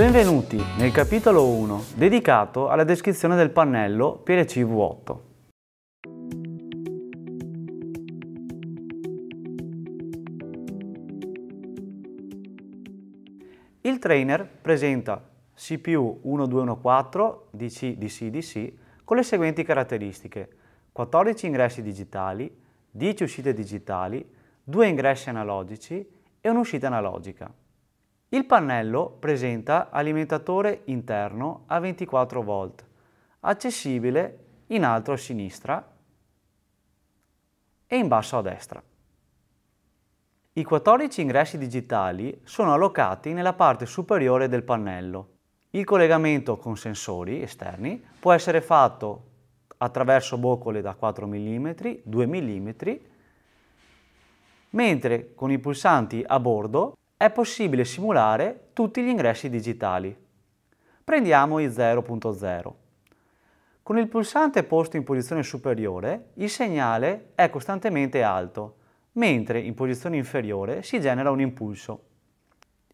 Benvenuti nel capitolo 1 dedicato alla descrizione del pannello PLCV8. Il trainer presenta CPU 1214 DC DC-DC con le seguenti caratteristiche 14 ingressi digitali, 10 uscite digitali, 2 ingressi analogici e un'uscita analogica. Il pannello presenta alimentatore interno a 24 volt, accessibile in alto a sinistra e in basso a destra. I 14 ingressi digitali sono allocati nella parte superiore del pannello. Il collegamento con sensori esterni può essere fatto attraverso boccole da 4 mm, 2 mm, mentre con i pulsanti a bordo è possibile simulare tutti gli ingressi digitali. Prendiamo i 0.0. Con il pulsante posto in posizione superiore il segnale è costantemente alto, mentre in posizione inferiore si genera un impulso.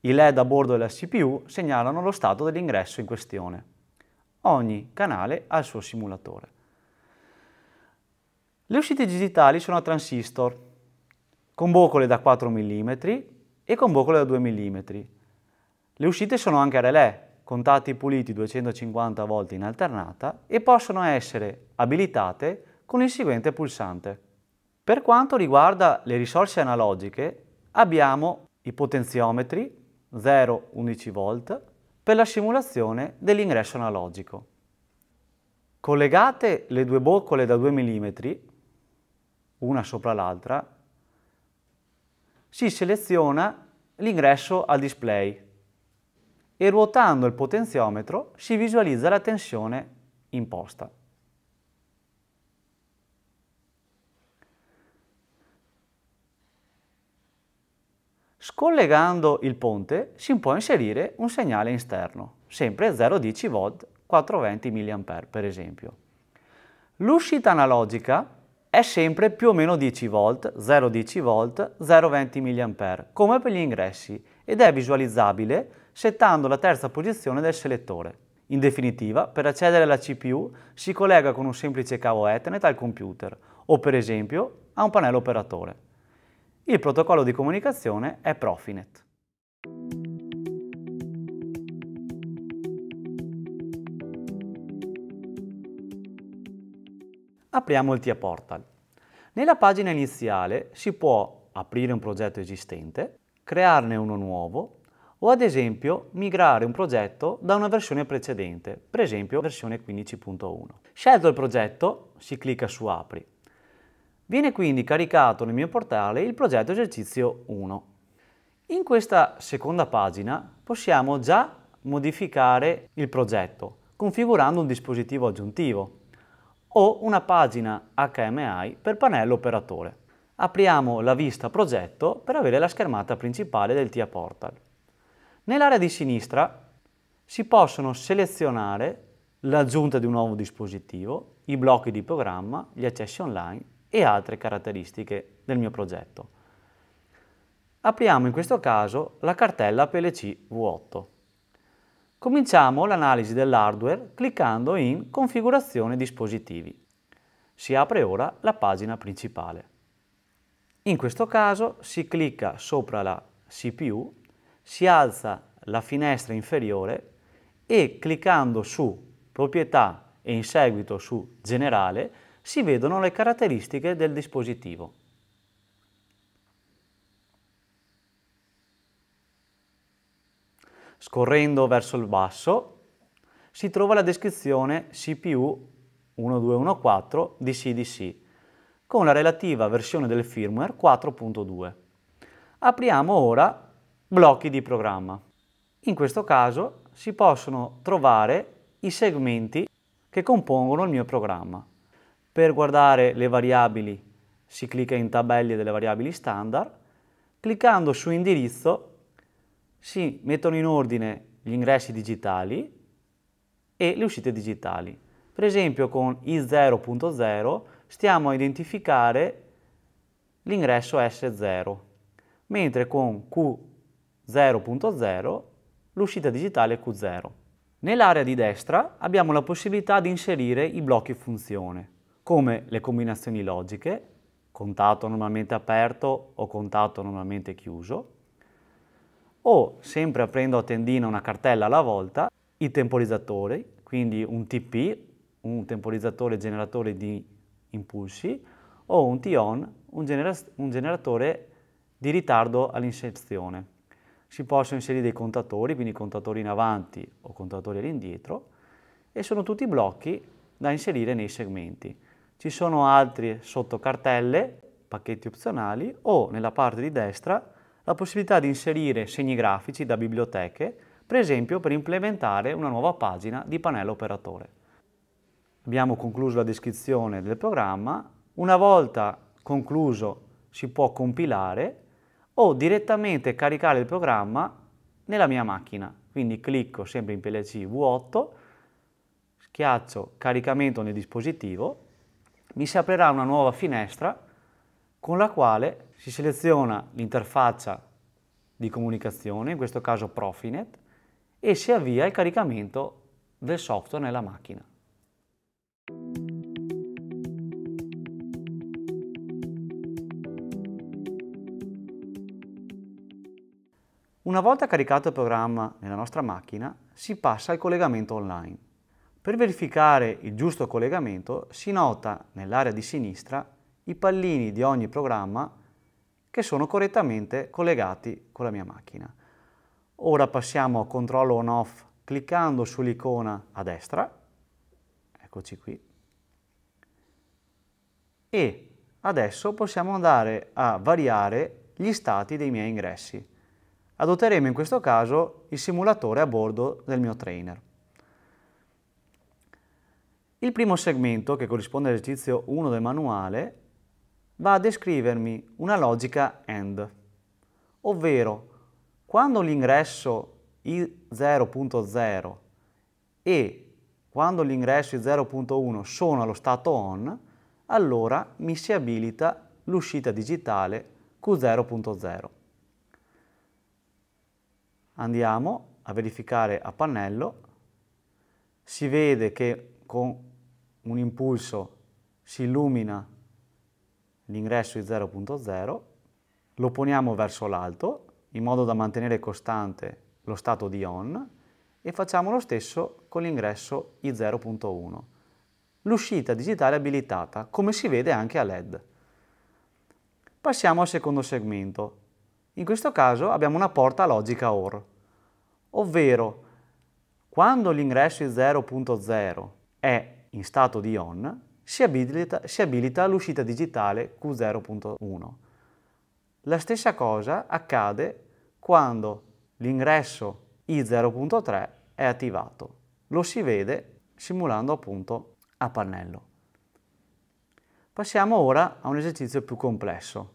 I LED a bordo della CPU segnalano lo stato dell'ingresso in questione. Ogni canale ha il suo simulatore. Le uscite digitali sono a transistor, con boccole da 4 mm e con boccole da 2 mm. Le uscite sono anche a relè, con tatti puliti 250 volte in alternata e possono essere abilitate con il seguente pulsante. Per quanto riguarda le risorse analogiche, abbiamo i potenziometri 0-11 V per la simulazione dell'ingresso analogico. Collegate le due boccole da 2 mm, una sopra l'altra, si seleziona l'ingresso al display e ruotando il potenziometro si visualizza la tensione imposta. Scollegando il ponte si può inserire un segnale esterno, sempre 0,10 V 420 mA per esempio. L'uscita analogica è sempre più o meno 10 V, 0,10 V, 0,20 mA, come per gli ingressi, ed è visualizzabile settando la terza posizione del selettore. In definitiva, per accedere alla CPU si collega con un semplice cavo Ethernet al computer o per esempio a un pannello operatore. Il protocollo di comunicazione è Profinet. apriamo il TIA Portal. Nella pagina iniziale si può aprire un progetto esistente, crearne uno nuovo o ad esempio migrare un progetto da una versione precedente, per esempio versione 15.1. Scelto il progetto, si clicca su Apri. Viene quindi caricato nel mio portale il progetto esercizio 1. In questa seconda pagina possiamo già modificare il progetto configurando un dispositivo aggiuntivo o una pagina HMI per pannello operatore. Apriamo la vista progetto per avere la schermata principale del TIA Portal. Nell'area di sinistra si possono selezionare l'aggiunta di un nuovo dispositivo, i blocchi di programma, gli accessi online e altre caratteristiche del mio progetto. Apriamo in questo caso la cartella PLC V8. Cominciamo l'analisi dell'hardware cliccando in Configurazione dispositivi. Si apre ora la pagina principale. In questo caso si clicca sopra la CPU, si alza la finestra inferiore e cliccando su Proprietà e in seguito su Generale si vedono le caratteristiche del dispositivo. Scorrendo verso il basso si trova la descrizione CPU 1214 di CDC con la relativa versione del firmware 4.2. Apriamo ora blocchi di programma. In questo caso si possono trovare i segmenti che compongono il mio programma. Per guardare le variabili si clicca in tabelle delle variabili standard, cliccando su indirizzo si mettono in ordine gli ingressi digitali e le uscite digitali. Per esempio con I0.0 stiamo a identificare l'ingresso S0, mentre con Q0.0 l'uscita digitale è Q0. Nell'area di destra abbiamo la possibilità di inserire i blocchi funzione, come le combinazioni logiche, contatto normalmente aperto o contatto normalmente chiuso, o sempre aprendo a tendina una cartella alla volta, i temporizzatori, quindi un TP, un temporizzatore generatore di impulsi, o un T-on, un, genera un generatore di ritardo all'inserzione. Si possono inserire dei contatori, quindi contatori in avanti o contatori all'indietro, e sono tutti blocchi da inserire nei segmenti. Ci sono altre sottocartelle, pacchetti opzionali, o nella parte di destra la possibilità di inserire segni grafici da biblioteche, per esempio per implementare una nuova pagina di pannello operatore. Abbiamo concluso la descrizione del programma. Una volta concluso si può compilare o direttamente caricare il programma nella mia macchina. Quindi clicco sempre in PLC V8, schiaccio caricamento nel dispositivo, mi si aprirà una nuova finestra con la quale si seleziona l'interfaccia di comunicazione, in questo caso Profinet, e si avvia il caricamento del software nella macchina. Una volta caricato il programma nella nostra macchina, si passa al collegamento online. Per verificare il giusto collegamento si nota nell'area di sinistra i pallini di ogni programma che sono correttamente collegati con la mia macchina. Ora passiamo a controllo on off cliccando sull'icona a destra, eccoci qui, e adesso possiamo andare a variare gli stati dei miei ingressi. Adotteremo in questo caso il simulatore a bordo del mio trainer. Il primo segmento, che corrisponde all'esercizio 1 del manuale, va a descrivermi una logica AND, ovvero quando l'ingresso I0.0 e quando l'ingresso I0.1 sono allo stato ON, allora mi si abilita l'uscita digitale Q0.0. Andiamo a verificare a pannello, si vede che con un impulso si illumina l'ingresso di 0.0, lo poniamo verso l'alto in modo da mantenere costante lo stato di on e facciamo lo stesso con l'ingresso I0.1. L'uscita digitale abilitata, come si vede anche a LED. Passiamo al secondo segmento. In questo caso abbiamo una porta logica OR, ovvero quando l'ingresso I0.0 è in stato di on, si abilita, si abilita l'uscita digitale Q0.1. La stessa cosa accade quando l'ingresso I0.3 è attivato. Lo si vede simulando appunto a pannello. Passiamo ora a un esercizio più complesso,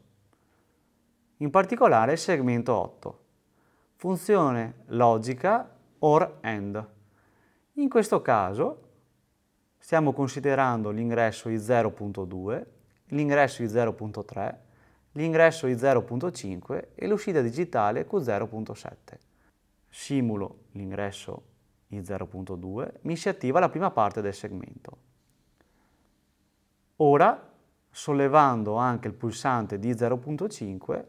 in particolare il segmento 8, funzione logica OR AND. In questo caso stiamo considerando l'ingresso i 0.2, l'ingresso i 0.3, l'ingresso i 0.5 e l'uscita digitale Q0.7. Simulo l'ingresso i 0.2, mi si attiva la prima parte del segmento. Ora, sollevando anche il pulsante di 0.5,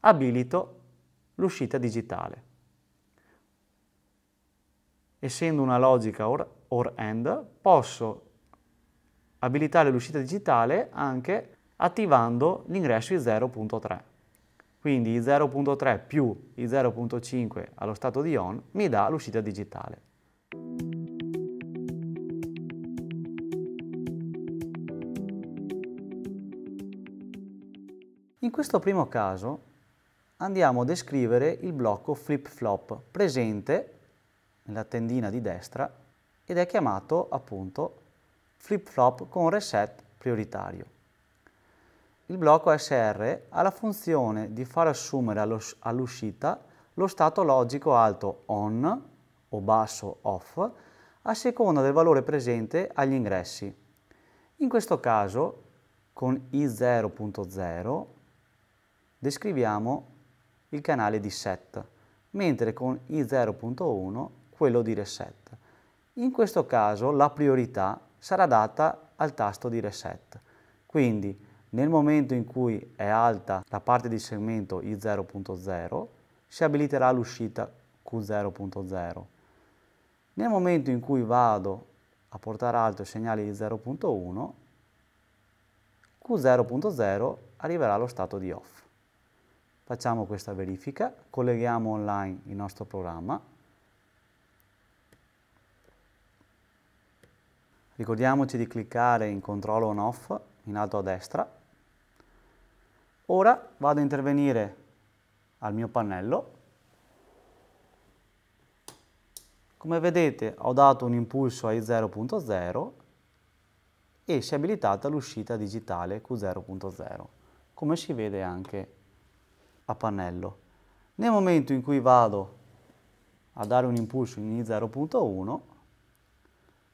abilito l'uscita digitale essendo una logica or, or AND, posso abilitare l'uscita digitale anche attivando l'ingresso I0.3. Quindi I0.3 più I0.5 allo stato di ON mi dà l'uscita digitale. In questo primo caso andiamo a descrivere il blocco flip-flop presente nella tendina di destra ed è chiamato appunto flip flop con reset prioritario. Il blocco SR ha la funzione di far assumere all'uscita lo stato logico alto on o basso off a seconda del valore presente agli ingressi. In questo caso con I0.0 descriviamo il canale di set, mentre con I0.1 quello di reset. In questo caso la priorità sarà data al tasto di reset. Quindi nel momento in cui è alta la parte di segmento I0.0 si abiliterà l'uscita Q0.0. Nel momento in cui vado a portare alto il segnale I0.1 Q0.0 arriverà allo stato di off. Facciamo questa verifica, colleghiamo online il nostro programma Ricordiamoci di cliccare in controllo on off in alto a destra. Ora vado a intervenire al mio pannello. Come vedete ho dato un impulso ai 0.0 e si è abilitata l'uscita digitale Q0.0, come si vede anche a pannello. Nel momento in cui vado a dare un impulso in I0.1,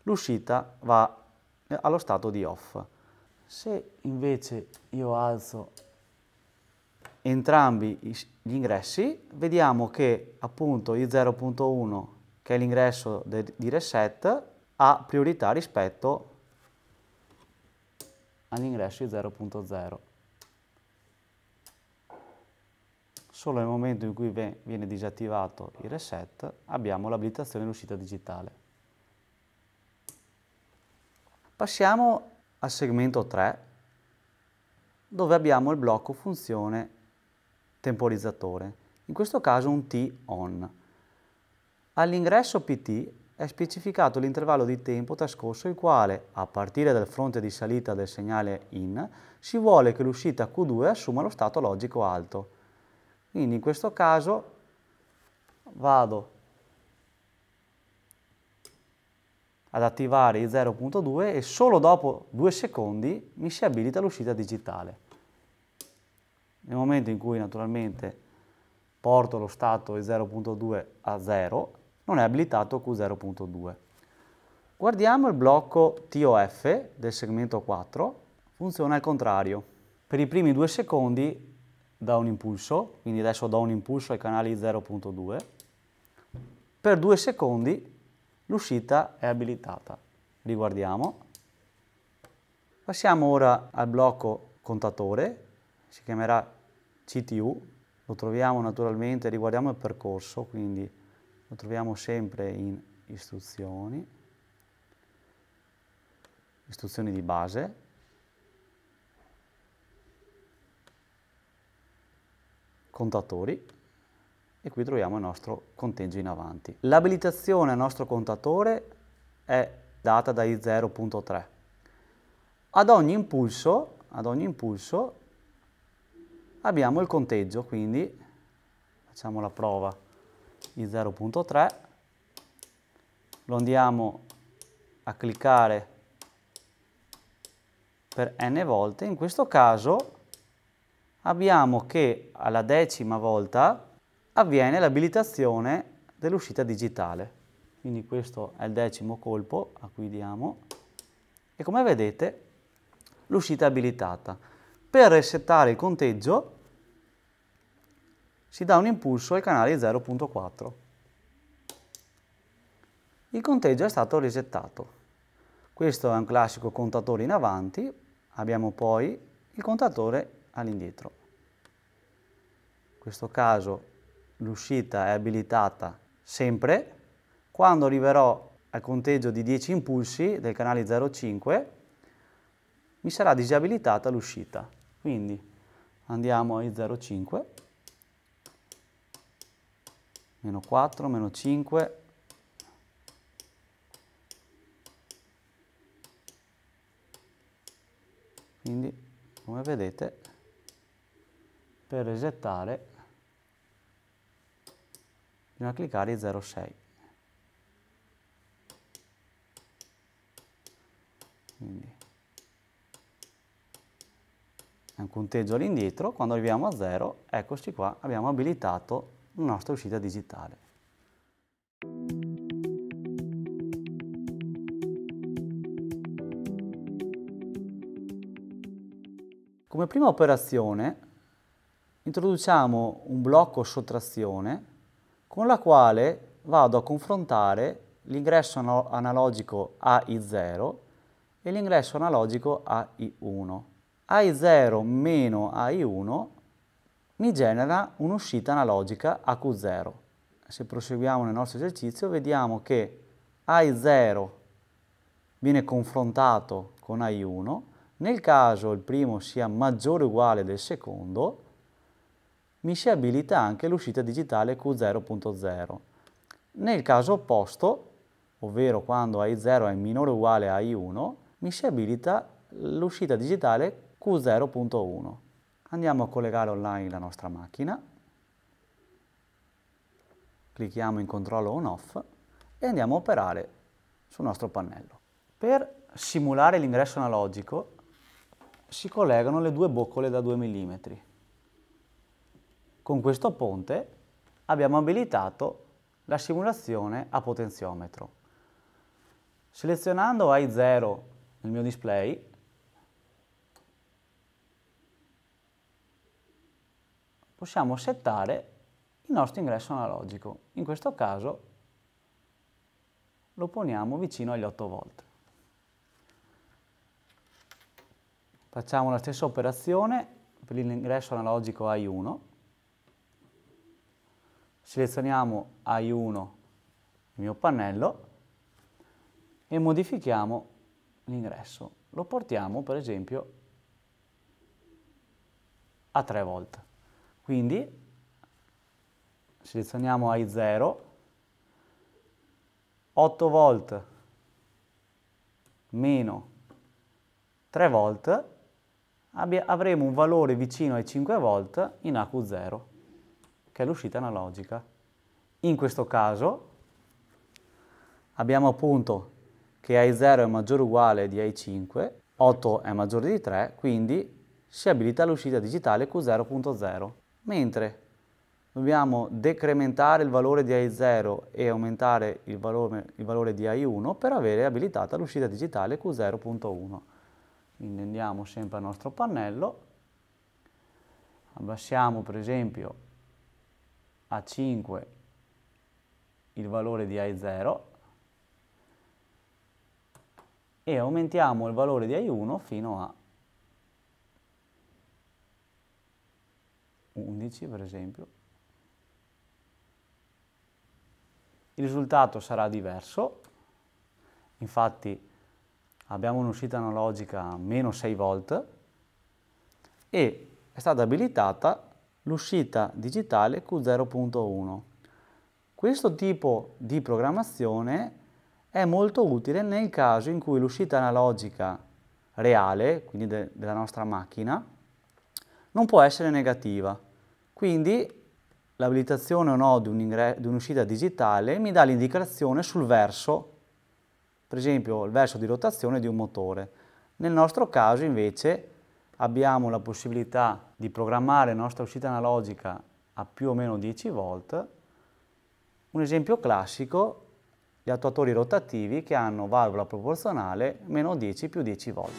l'uscita va eh, allo stato di off. Se invece io alzo entrambi gli ingressi, vediamo che appunto i 0.1, che è l'ingresso di reset, ha priorità rispetto all'ingresso di 0.0. Solo nel momento in cui viene disattivato il reset abbiamo l'abilitazione dell'uscita digitale. Passiamo al segmento 3 dove abbiamo il blocco funzione temporizzatore, in questo caso un T on. All'ingresso PT è specificato l'intervallo di tempo trascorso il quale, a partire dal fronte di salita del segnale in, si vuole che l'uscita Q2 assuma lo stato logico alto. Quindi in questo caso vado ad attivare i 0.2 e solo dopo due secondi mi si abilita l'uscita digitale. Nel momento in cui naturalmente porto lo stato il 0.2 a 0, non è abilitato Q0.2. Guardiamo il blocco TOF del segmento 4, funziona al contrario. Per i primi due secondi da un impulso, quindi adesso do un impulso ai canali 0.2, per due secondi l'uscita è abilitata. Riguardiamo. Passiamo ora al blocco contatore, si chiamerà CTU, lo troviamo naturalmente, riguardiamo il percorso, quindi lo troviamo sempre in istruzioni, istruzioni di base, contatori, e qui troviamo il nostro conteggio in avanti. L'abilitazione al nostro contatore è data da I0.3. Ad ogni impulso, ad ogni impulso abbiamo il conteggio, quindi facciamo la prova I0.3, lo andiamo a cliccare per n volte, in questo caso abbiamo che alla decima volta avviene l'abilitazione dell'uscita digitale. Quindi questo è il decimo colpo a cui diamo e come vedete l'uscita è abilitata. Per resettare il conteggio si dà un impulso al canale 0.4. Il conteggio è stato resettato. Questo è un classico contatore in avanti, abbiamo poi il contatore all'indietro. In questo caso l'uscita è abilitata sempre. Quando arriverò al conteggio di 10 impulsi del canale 05 mi sarà disabilitata l'uscita. Quindi andiamo ai 05, meno 4, meno 5, quindi come vedete per resettare Bisogna cliccare 06. Quindi è un punteggio all'indietro, quando arriviamo a 0, eccoci qua, abbiamo abilitato la nostra uscita digitale. Come prima operazione introduciamo un blocco sottrazione con la quale vado a confrontare l'ingresso analogico AI0 e l'ingresso analogico AI1. AI0 meno AI1 mi genera un'uscita analogica AQ0. Se proseguiamo nel nostro esercizio vediamo che AI0 viene confrontato con AI1, nel caso il primo sia maggiore o uguale del secondo, mi si abilita anche l'uscita digitale Q0.0. Nel caso opposto, ovvero quando I0 è minore o uguale a I1, mi si abilita l'uscita digitale Q0.1. Andiamo a collegare online la nostra macchina, clicchiamo in controllo on off e andiamo a operare sul nostro pannello. Per simulare l'ingresso analogico si collegano le due boccole da 2 mm. Con questo ponte abbiamo abilitato la simulazione a potenziometro. Selezionando I0 nel mio display, possiamo settare il nostro ingresso analogico. In questo caso lo poniamo vicino agli 8 volt. Facciamo la stessa operazione per l'ingresso analogico I1 selezioniamo AI1 il mio pannello e modifichiamo l'ingresso. Lo portiamo per esempio a 3 volt. Quindi selezioniamo AI0, 8 volt meno 3 volt avremo un valore vicino ai 5 volt in AQ0 che è l'uscita analogica. In questo caso abbiamo appunto che i0 è maggiore o uguale di i5, 8 è maggiore di 3, quindi si abilita l'uscita digitale Q0.0. Mentre dobbiamo decrementare il valore di i0 e aumentare il valore, il valore di i1 per avere abilitata l'uscita digitale Q0.1. Quindi andiamo sempre al nostro pannello, abbassiamo per esempio a 5 il valore di I0 e aumentiamo il valore di I1 fino a 11 per esempio. Il risultato sarà diverso, infatti abbiamo un'uscita analogica meno 6 volt e è stata abilitata l'uscita digitale Q0.1. Questo tipo di programmazione è molto utile nel caso in cui l'uscita analogica reale, quindi de della nostra macchina, non può essere negativa. Quindi l'abilitazione o no di un'uscita un digitale mi dà l'indicazione sul verso, per esempio il verso di rotazione di un motore. Nel nostro caso invece abbiamo la possibilità di programmare la nostra uscita analogica a più o meno 10 volt. Un esempio classico, gli attuatori rotativi che hanno valvola proporzionale meno 10 più 10 volt.